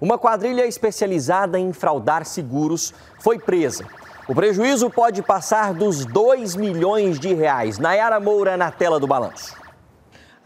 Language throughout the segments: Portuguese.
Uma quadrilha especializada em fraudar seguros foi presa. O prejuízo pode passar dos 2 milhões de reais. Nayara Moura na tela do balanço.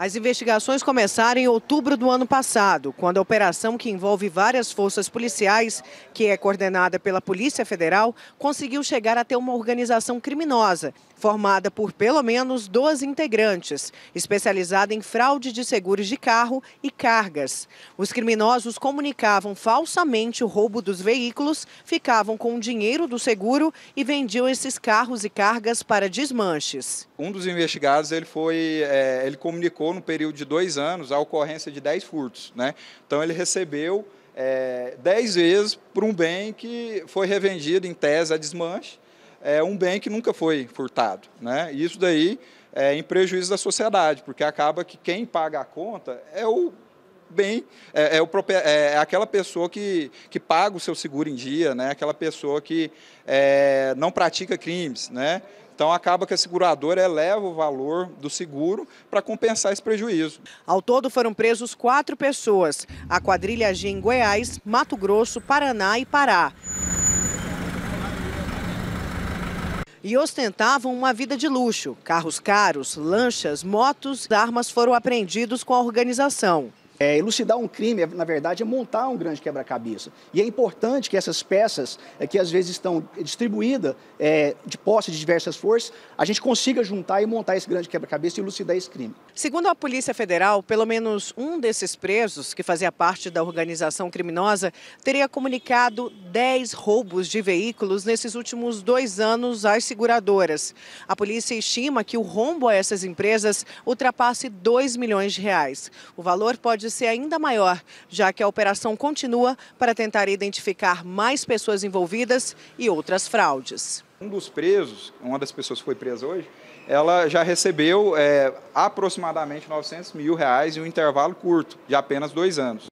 As investigações começaram em outubro do ano passado, quando a operação que envolve várias forças policiais, que é coordenada pela Polícia Federal, conseguiu chegar até uma organização criminosa, formada por pelo menos 12 integrantes, especializada em fraude de seguros de carro e cargas. Os criminosos comunicavam falsamente o roubo dos veículos, ficavam com o dinheiro do seguro e vendiam esses carros e cargas para desmanches. Um dos investigados ele foi, é, ele comunicou no período de dois anos a ocorrência de 10 furtos. Né? Então ele recebeu é, vezes por um bem que foi revendido em tese a desmanche, é, um bem que nunca foi furtado. Né? isso daí é em prejuízo da sociedade, porque acaba que quem paga a conta é o bem, é, é, o, é, é aquela pessoa que, que paga o seu seguro em dia, né? aquela pessoa que é, não pratica crimes. Né? Então acaba que a seguradora eleva o valor do seguro para compensar esse prejuízo. Ao todo foram presos quatro pessoas. A quadrilha agia em Goiás, Mato Grosso, Paraná e Pará. E ostentavam uma vida de luxo. Carros caros, lanchas, motos, armas foram apreendidos com a organização. É, elucidar um crime, na verdade, é montar um grande quebra-cabeça. E é importante que essas peças, é, que às vezes estão distribuídas é, de posse de diversas forças, a gente consiga juntar e montar esse grande quebra-cabeça e elucidar esse crime. Segundo a Polícia Federal, pelo menos um desses presos, que fazia parte da organização criminosa, teria comunicado 10 roubos de veículos nesses últimos dois anos às seguradoras. A polícia estima que o rombo a essas empresas ultrapasse 2 milhões de reais. O valor pode ser ainda maior, já que a operação continua para tentar identificar mais pessoas envolvidas e outras fraudes. Um dos presos, uma das pessoas que foi presa hoje, ela já recebeu é, aproximadamente 900 mil reais em um intervalo curto, de apenas dois anos.